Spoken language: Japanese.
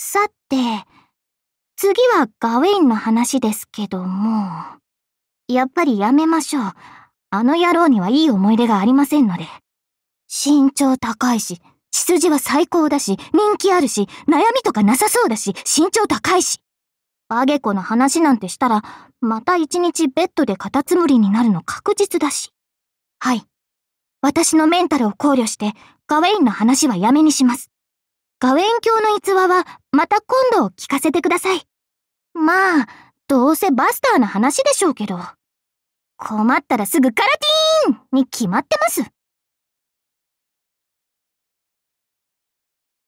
さて、次はガウェインの話ですけども、やっぱりやめましょう。あの野郎にはいい思い出がありませんので。身長高いし、血筋は最高だし、人気あるし、悩みとかなさそうだし、身長高いし。あげ子の話なんてしたら、また一日ベッドでカタツムリになるの確実だし。はい。私のメンタルを考慮して、ガウェインの話はやめにします。画面鏡の逸話はまた今度聞かせてください。まあ、どうせバスターの話でしょうけど。困ったらすぐカラティーンに決まってます。